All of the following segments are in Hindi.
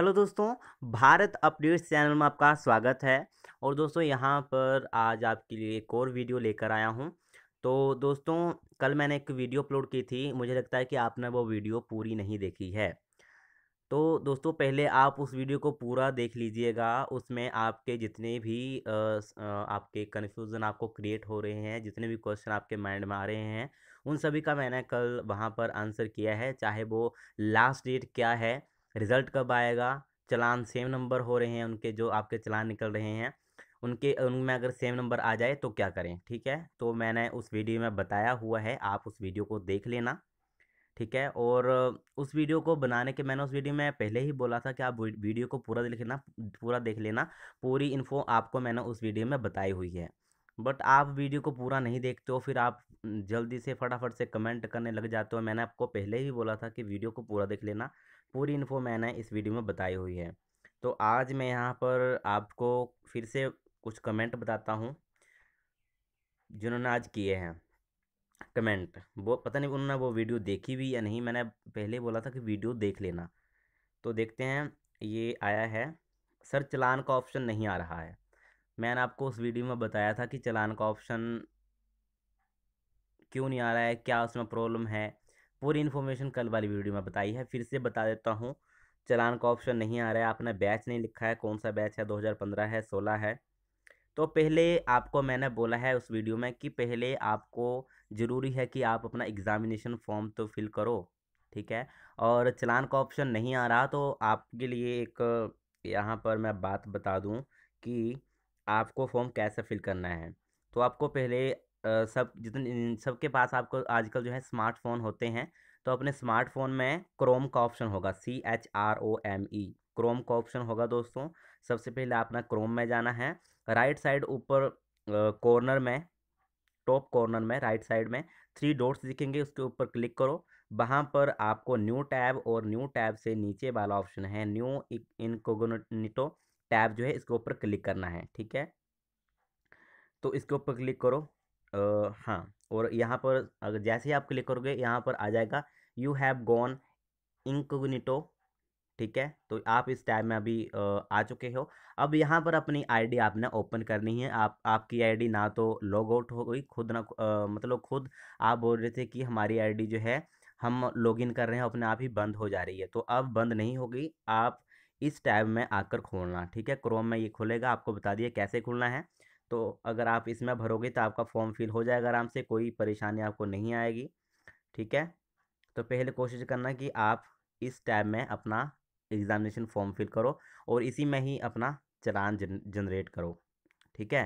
हेलो दोस्तों भारत अपडेट्स चैनल में आपका स्वागत है और दोस्तों यहाँ पर आज आपके लिए एक और वीडियो लेकर आया हूँ तो दोस्तों कल मैंने एक वीडियो अपलोड की थी मुझे लगता है कि आपने वो वीडियो पूरी नहीं देखी है तो दोस्तों पहले आप उस वीडियो को पूरा देख लीजिएगा उसमें आपके जितने भी आपके कन्फ्यूज़न आपको क्रिएट हो रहे हैं जितने भी क्वेश्चन आपके माइंड में आ रहे हैं उन सभी का मैंने कल वहाँ पर आंसर किया है चाहे वो लास्ट डेट क्या है रिज़ल्ट कब आएगा चलान सेम नंबर हो रहे हैं उनके जो आपके चलान निकल रहे हैं उनके उनमें अगर सेम नंबर आ जाए तो क्या करें ठीक है तो मैंने उस वीडियो में बताया हुआ है आप उस वीडियो को देख लेना ठीक है और उस वीडियो को बनाने के मैंने उस वीडियो में पहले ही बोला था कि आप वीडियो को पूरा देख लेना पूरा देख लेना पूरी इन्फो आपको मैंने उस वीडियो में बताई हुई है बट आप वीडियो को पूरा नहीं देखते हो फिर आप जल्दी से फटाफट से कमेंट करने लग जाते हो मैंने आपको पहले ही बोला था कि वीडियो को पूरा देख लेना पूरी इन्फो मैंने इस वीडियो में बताई हुई है तो आज मैं यहाँ पर आपको फिर से कुछ कमेंट बताता हूँ जिन्होंने आज किए हैं कमेंट वो पता नहीं उन्होंने वो वीडियो देखी भी या नहीं मैंने पहले बोला था कि वीडियो देख लेना तो देखते हैं ये आया है सर चलान का ऑप्शन नहीं आ रहा है मैंने आपको उस वीडियो में बताया था कि चलान का ऑप्शन क्यों नहीं आ रहा है क्या उसमें प्रॉब्लम है पूरी इन्फॉर्मेशन कल वाली वीडियो में बताई है फिर से बता देता हूँ चलान का ऑप्शन नहीं आ रहा है आपने बैच नहीं लिखा है कौन सा बैच है 2015 है 16 है तो पहले आपको मैंने बोला है उस वीडियो में कि पहले आपको ज़रूरी है कि आप अपना एग्ज़ामिनेशन फॉर्म तो फिल करो ठीक है और चलान का ऑप्शन नहीं आ रहा तो आपके लिए एक यहाँ पर मैं बात बता दूँ कि आपको फॉर्म कैसे फिल करना है तो आपको पहले सब जितने सबके पास आपको आजकल जो है स्मार्टफोन होते हैं तो अपने स्मार्टफोन में क्रोम का ऑप्शन होगा C H R O M E Chrome का ऑप्शन होगा दोस्तों सबसे पहले आपने क्रोम में जाना है राइट साइड ऊपर कॉर्नर में टॉप कॉर्नर में राइट साइड में थ्री डॉट्स दिखेंगे उसके ऊपर क्लिक करो वहाँ पर आपको न्यू टैब और न्यू टैब से नीचे वाला ऑप्शन है न्यू इनकोगोनिटो टैब जो है इसके ऊपर क्लिक करना है ठीक है तो इसके ऊपर क्लिक करो हाँ और यहाँ पर अगर जैसे ही आप क्लिक करोगे यहाँ पर आ जाएगा यू हैव गॉन इंकोगनीटो ठीक है तो आप इस टाइम में अभी आ चुके हो अब यहाँ पर अपनी आईडी आपने ओपन करनी है आप आपकी आईडी ना तो लॉग आउट हो गई खुद ना आ, मतलब खुद आप बोल रहे थे कि हमारी आईडी जो है हम लॉगिन कर रहे हैं अपने आप ही बंद हो जा रही है तो अब बंद नहीं होगी आप इस टाइम में आकर खोलना ठीक है क्रोम में ये खुलेगा आपको बता दिया कैसे खोलना है तो अगर आप इसमें भरोगे तो आपका फॉर्म फिल हो जाएगा आराम से कोई परेशानी आपको नहीं आएगी ठीक है तो पहले कोशिश करना कि आप इस टैब में अपना एग्ज़ामिनेशन फॉर्म फिल करो और इसी में ही अपना चलान जनरेट करो ठीक है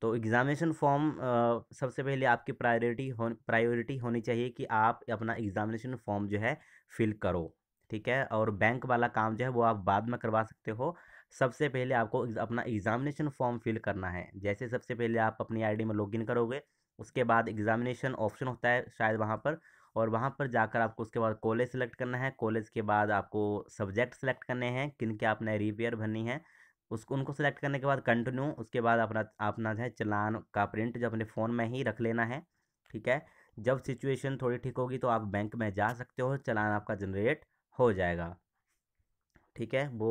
तो एग्ज़ामिनेशन फॉर्म सबसे पहले आपकी प्रायोरिटी हो प्रायोरिटी होनी चाहिए कि आप अपना एग्ज़ामिनेशन फॉर्म जो है फिल करो ठीक है और बैंक वाला काम जो है वो आप बाद में करवा सकते हो सबसे पहले आपको अपना एग्जामिनेशन फॉर्म फिल करना है जैसे सबसे पहले आप अपनी आईडी में लॉगिन करोगे उसके बाद एग्जामिनेशन ऑप्शन होता है शायद वहाँ पर और वहाँ पर जाकर आपको उसके बाद कॉलेज सेलेक्ट करना है कॉलेज के बाद आपको सब्जेक्ट सेलेक्ट करने हैं किन के आपने रिपेयर भरनी है उसको उनको सेलेक्ट करने के बाद कंटिन्यू उसके बाद अपना अपना जो है चलान का प्रिंट जो अपने फ़ोन में ही रख लेना है ठीक है जब सिचुएशन थोड़ी ठीक होगी तो आप बैंक में जा सकते हो चलान आपका जनरेट हो जाएगा ठीक है वो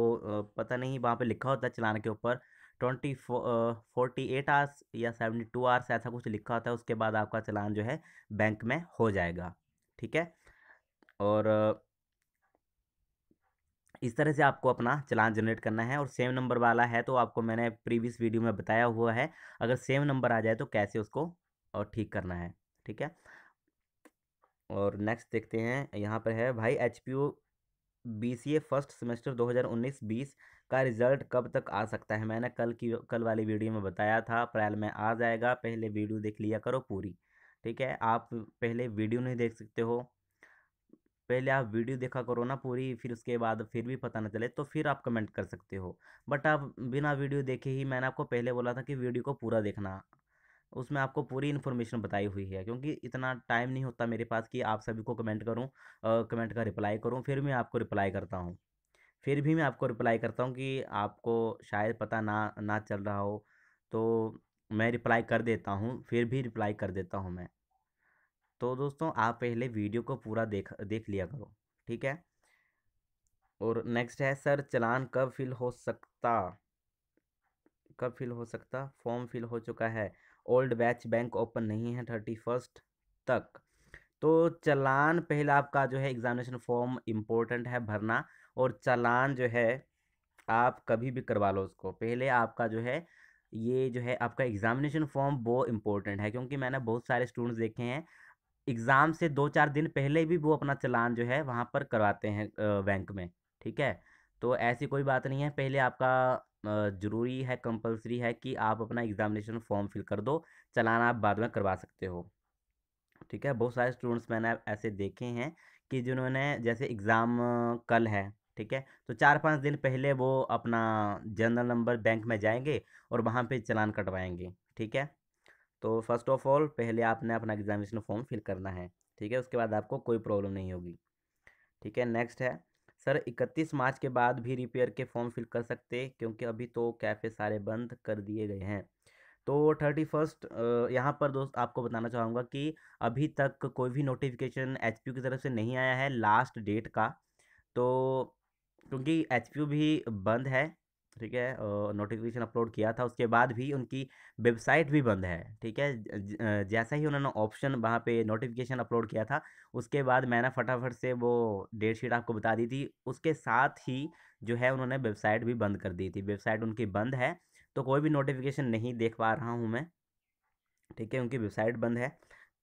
पता नहीं वहाँ पे लिखा होता है चलान के ऊपर ट्वेंटी फोर्टी एट आवर्स या सेवेंटी टू आवर्स ऐसा कुछ लिखा होता है उसके बाद आपका चलान जो है बैंक में हो जाएगा ठीक है और इस तरह से आपको अपना चलान जनरेट करना है और सेम नंबर वाला है तो आपको मैंने प्रीवियस वीडियो में बताया हुआ है अगर सेम नंबर आ जाए तो कैसे उसको और ठीक करना है ठीक है और नेक्स्ट देखते हैं यहाँ पर है भाई H P BCA first semester 2019-20 का रिजल्ट कब तक आ सकता है मैंने कल की कल वाली वीडियो में बताया था अप्रैल में आ जाएगा पहले वीडियो देख लिया करो पूरी ठीक है आप पहले वीडियो नहीं देख सकते हो पहले आप वीडियो देखा करो ना पूरी फिर उसके बाद फिर भी पता ना चले तो फिर आप कमेंट कर सकते हो बट आप बिना वीडियो देखे ही मैंने आपको पहले बोला था कि वीडियो को पूरा देखना उसमें आपको पूरी इन्फॉर्मेशन बताई हुई है क्योंकि इतना टाइम नहीं होता मेरे पास कि आप सभी को कमेंट करूँ कमेंट का रिप्लाई करूँ फिर मैं आपको रिप्लाई करता हूँ फिर भी मैं आपको रिप्लाई करता हूँ कि आपको शायद पता ना ना चल रहा हो तो मैं रिप्लाई कर देता हूँ फिर भी रिप्लाई कर देता हूँ मैं तो दोस्तों आप पहले वीडियो को पूरा देख देख लिया करो ठीक है और नेक्स्ट है सर चलान कब फिल हो सकता कब फिल हो सकता फॉर्म फिल हो चुका है ओल्ड बैच बैंक ओपन नहीं है थर्टी फर्स्ट तक तो चलान पहला आपका जो है एग्जामिनेशन फॉर्म इम्पोर्टेंट है भरना और चलान जो है आप कभी भी करवा लो उसको पहले आपका जो है ये जो है आपका एग्जामिनेशन फॉर्म वो इम्पोर्टेंट है क्योंकि मैंने बहुत सारे स्टूडेंट्स देखे हैं एग्ज़ाम से दो चार दिन पहले भी वो अपना चलान जो है वहाँ पर करवाते हैं बैंक में ठीक है तो ऐसी कोई बात नहीं है पहले आपका ज़रूरी है कंपलसरी है कि आप अपना एग्ज़ामिनेशन फॉर्म फिल कर दो चलाना आप बाद में करवा सकते हो ठीक है बहुत सारे स्टूडेंट्स मैंने ऐसे देखे हैं कि जिन्होंने जैसे एग्ज़ाम कल है ठीक है तो चार पाँच दिन पहले वो अपना जनरल नंबर बैंक में जाएंगे और वहाँ पे चलान कटवाएंगे ठीक है तो फर्स्ट ऑफ ऑल पहले आपने अपना एग्जामिनेशन फॉर्म फिल करना है ठीक है उसके बाद आपको कोई प्रॉब्लम नहीं होगी ठीक है नेक्स्ट है सर इकतीस मार्च के बाद भी रिपेयर के फॉर्म फिल कर सकते क्योंकि अभी तो कैफ़े सारे बंद कर दिए गए हैं तो थर्टी फर्स्ट यहाँ पर दोस्त आपको बताना चाहूँगा कि अभी तक कोई भी नोटिफिकेशन एच की तरफ से नहीं आया है लास्ट डेट का तो क्योंकि एच भी बंद है ठीक है नोटिफिकेशन अपलोड किया था उसके बाद भी उनकी वेबसाइट भी बंद है ठीक है जैसा ही उन्होंने ऑप्शन वहाँ पे नोटिफिकेशन अपलोड किया था उसके बाद मैंने फटाफट से वो डेट शीट आपको बता दी थी उसके साथ ही जो है उन्होंने वेबसाइट भी बंद कर दी थी वेबसाइट उनकी बंद है तो कोई भी नोटिफिकेशन नहीं देख पा रहा हूँ मैं ठीक है उनकी वेबसाइट बंद है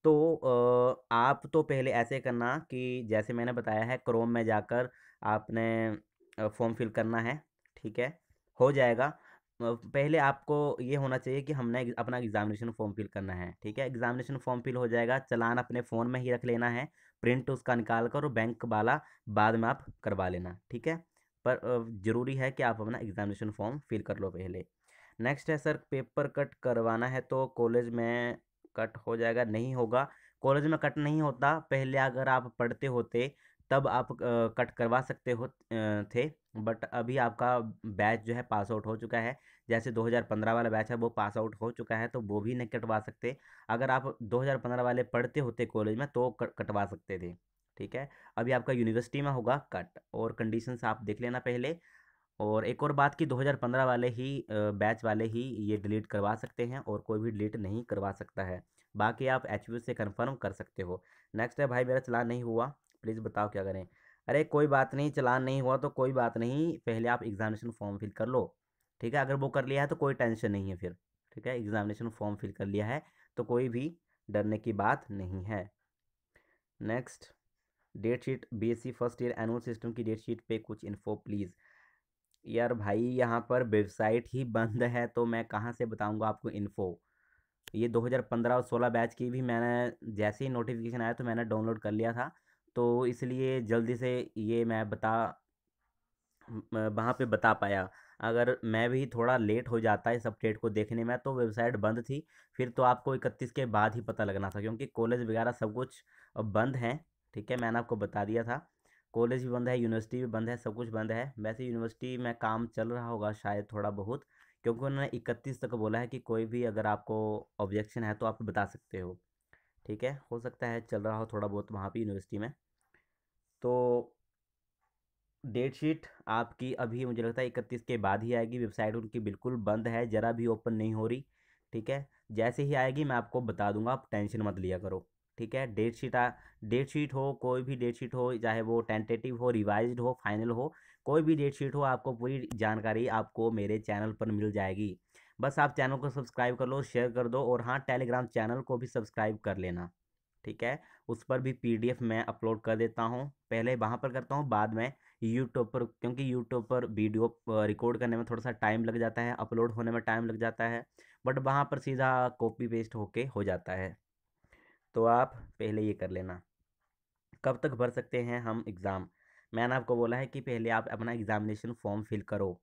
तो आप तो पहले ऐसे करना कि जैसे मैंने बताया है क्रोम में जाकर आपने फॉर्म फिल करना है ठीक है हो जाएगा पहले आपको ये होना चाहिए कि हमने अपना एग्जामिनेशन फॉर्म फिल करना है ठीक है एग्जामिनेशन फॉर्म फिल हो जाएगा चलान अपने फ़ोन में ही रख लेना है प्रिंट उसका निकाल कर और बैंक वाला बाद में आप करवा लेना ठीक है पर ज़रूरी है कि आप अपना एग्जामिनेशन फॉर्म फिल कर लो पहले नेक्स्ट है सर पेपर कट करवाना है तो कॉलेज में कट हो जाएगा नहीं होगा कॉलेज में कट नहीं होता पहले अगर आप पढ़ते होते तब आप कट करवा सकते हो थे बट अभी आपका बैच जो है पास आउट हो चुका है जैसे 2015 वाला बैच है वो पास आउट हो चुका है तो वो भी नहीं कटवा सकते अगर आप 2015 वाले पढ़ते होते कॉलेज में तो कटवा सकते थे ठीक है अभी आपका यूनिवर्सिटी में होगा कट और कंडीशंस आप देख लेना पहले और एक और बात कि 2015 वाले ही बैच वाले ही ये डिलीट करवा सकते हैं और कोई भी डिलीट नहीं करवा सकता है बाकी आप एच से कंफर्म कर सकते हो नेक्स्ट है भाई मेरा सलाह नहीं हुआ प्लीज़ बताओ क्या करें अरे कोई बात नहीं चलान नहीं हुआ तो कोई बात नहीं पहले आप एग्जामिनेशन फॉर्म फिल कर लो ठीक है अगर वो कर लिया है तो कोई टेंशन नहीं है फिर ठीक है एग्जामिनेशन फॉर्म फिल कर लिया है तो कोई भी डरने की बात नहीं है next date sheet BSc first year annual system की डेट शीट पे कुछ इन्फो प्लीज़ यार भाई यहाँ पर वेबसाइट ही बंद है तो मैं कहाँ से बताऊँगा आपको इन्फो ये 2015 और 16 बैच की भी मैंने जैसे ही नोटिफिकेशन आया तो मैंने डाउनलोड कर लिया था तो इसलिए जल्दी से ये मैं बता वहाँ पे बता पाया अगर मैं भी थोड़ा लेट हो जाता है इस अपडेट को देखने में तो वेबसाइट बंद थी फिर तो आपको इकतीस के बाद ही पता लगना था क्योंकि कॉलेज वगैरह सब कुछ बंद हैं ठीक है मैंने आपको बता दिया था कॉलेज भी बंद है यूनिवर्सिटी भी बंद है सब कुछ बंद है वैसे यूनिवर्सिटी में काम चल रहा होगा शायद थोड़ा बहुत क्योंकि उन्होंने इकतीस तक बोला है कि कोई भी अगर आपको ऑब्जेक्शन है तो आप बता सकते हो ठीक है हो सकता है चल रहा हो थोड़ा बहुत वहाँ पर यूनिवर्सिटी में तो डेट शीट आपकी अभी मुझे लगता है इकतीस के बाद ही आएगी वेबसाइट उनकी बिल्कुल बंद है ज़रा भी ओपन नहीं हो रही ठीक है जैसे ही आएगी मैं आपको बता दूंगा आप टेंशन मत लिया करो ठीक है डेट शीट आ डेट शीट हो कोई भी डेट शीट हो चाहे वो टेंटेटिव हो रिवाइज हो फाइनल हो कोई भी डेट शीट हो आपको पूरी जानकारी आपको मेरे चैनल पर मिल जाएगी बस आप चैनल को सब्सक्राइब कर लो शेयर कर दो और हाँ टेलीग्राम चैनल को भी सब्सक्राइब कर लेना ठीक है उस पर भी पीडीएफ मैं अपलोड कर देता हूँ पहले वहाँ पर करता हूँ बाद में यूट्यूब पर क्योंकि यूट्यूब पर वीडियो रिकॉर्ड करने में थोड़ा सा टाइम लग जाता है अपलोड होने में टाइम लग जाता है बट वहाँ पर सीधा कॉपी पेस्ट होके हो जाता है तो आप पहले ये कर लेना कब तक भर सकते हैं हम एग्ज़ाम मैंने आपको बोला है कि पहले आप अपना एग्ज़ामिनेशन फॉर्म फिल करो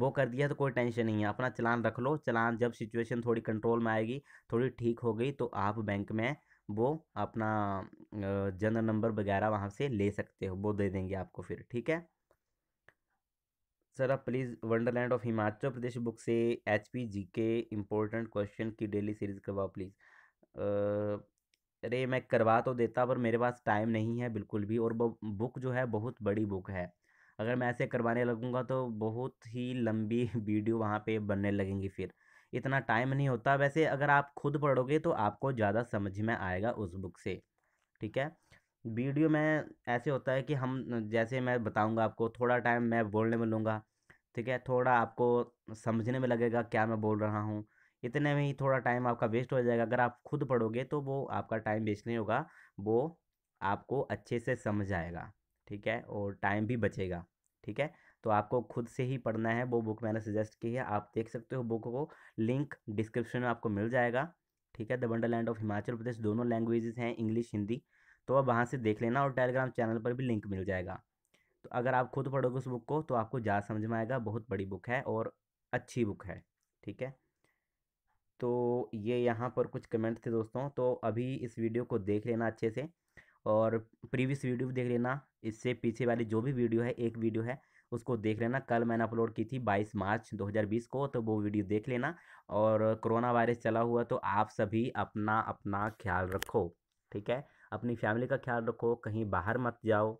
वो कर दिया तो कोई टेंशन नहीं है अपना चलान रख लो चलान जब सिचुएशन थोड़ी कंट्रोल में आएगी थोड़ी ठीक हो गई तो आप बैंक में वो अपना जनरल नंबर वगैरह वहाँ से ले सकते हो वो दे देंगे आपको फिर ठीक है सर आप please Wonderland of Himachal Pradesh book से H P G K important question की डेली सीरीज़ करवाओ प्लीज़ अरे मैं करवा तो देता पर मेरे पास टाइम नहीं है बिल्कुल भी और वो बुक जो है बहुत बड़ी बुक है अगर मैं ऐसे करवाने लगूँगा तो बहुत ही लंबी वीडियो वहाँ पर बनने लगेंगी फिर इतना टाइम नहीं होता वैसे अगर आप खुद पढ़ोगे तो आपको ज़्यादा समझ में आएगा उस बुक से ठीक है वीडियो में ऐसे होता है कि हम जैसे मैं बताऊँगा आपको थोड़ा टाइम मैं बोलने में लूँगा ठीक है थोड़ा आपको समझने में लगेगा क्या मैं बोल रहा हूँ इतने में ही थोड़ा टाइम आपका वेस्ट हो जाएगा अगर आप खुद पढ़ोगे तो वो आपका टाइम वेस्ट नहीं होगा वो आपको अच्छे से समझ आएगा ठीक है और टाइम भी बचेगा ठीक है तो आपको खुद से ही पढ़ना है वो बुक मैंने सजेस्ट की है आप देख सकते हो बुक को लिंक डिस्क्रिप्शन में आपको मिल जाएगा ठीक है the Wonderland of Himachal Pradesh दोनों लैंग्वेजेस हैं इंग्लिश हिंदी तो आप वहाँ से देख लेना और टेलीग्राम चैनल पर भी लिंक मिल जाएगा तो अगर आप खुद पढ़ोगे उस बुक को तो आपको ज़्यादा समझ में आएगा बहुत बड़ी बुक है और अच्छी बुक है ठीक है तो ये यहाँ पर कुछ कमेंट थे दोस्तों तो अभी इस वीडियो को देख लेना अच्छे से और प्रीवियस वीडियो भी देख लेना इससे पीछे वाली जो भी वीडियो है एक वीडियो है उसको देख लेना कल मैंने अपलोड की थी 22 मार्च 2020 को तो वो वीडियो देख लेना और कोरोना वायरस चला हुआ तो आप सभी अपना अपना ख्याल रखो ठीक है अपनी फैमिली का ख्याल रखो कहीं बाहर मत जाओ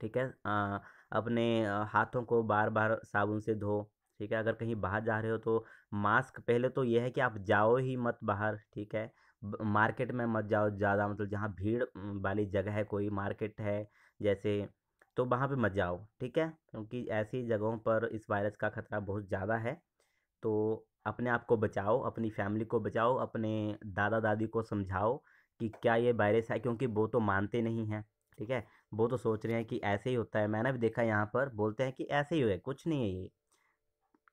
ठीक है आ, अपने हाथों को बार बार साबुन से धो ठीक है अगर कहीं बाहर जा रहे हो तो मास्क पहले तो यह है कि आप जाओ ही मत बाहर ठीक है मार्केट में मत जाओ ज़्यादा मतलब जहाँ भीड़ वाली जगह है कोई मार्केट है जैसे तो वहाँ पे मत जाओ ठीक है क्योंकि ऐसी जगहों पर इस वायरस का ख़तरा बहुत ज़्यादा है तो अपने आप को बचाओ अपनी फैमिली को बचाओ अपने दादा दादी को समझाओ कि क्या ये वायरस है क्योंकि वो तो मानते नहीं हैं ठीक है वो तो सोच रहे हैं कि ऐसे ही होता है मैंने भी देखा यहाँ पर बोलते हैं कि ऐसे ही है कुछ नहीं है ये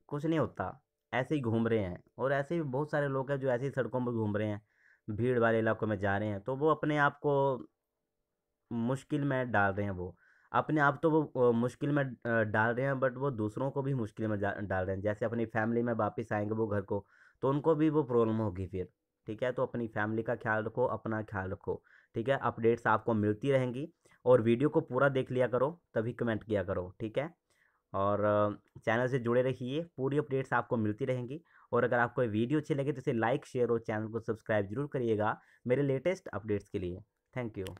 कुछ नहीं होता ऐसे ही घूम रहे हैं और ऐसे ही बहुत सारे लोग हैं जो ऐसे ही सड़कों पर घूम रहे हैं भीड़ वाले इलाकों में जा रहे हैं तो वो अपने आप को मुश्किल में डाल रहे हैं वो अपने आप तो वो मुश्किल में डाल रहे हैं बट वो दूसरों को भी मुश्किल में डाल रहे हैं जैसे अपनी फैमिली में वापस आएंगे वो घर को तो उनको भी वो प्रॉब्लम होगी फिर ठीक है तो अपनी फैमिली का ख्याल रखो अपना ख्याल रखो ठीक है अपडेट्स आपको मिलती रहेंगी और वीडियो को पूरा देख लिया करो तभी कमेंट किया करो ठीक है और चैनल से जुड़े रहिए पूरी अपडेट्स आपको मिलती रहेंगी और अगर आपको वीडियो अच्छी लगे तो इसे लाइक शेयर और चैनल को सब्सक्राइब जरूर करिएगा मेरे लेटेस्ट अपडेट्स के लिए थैंक यू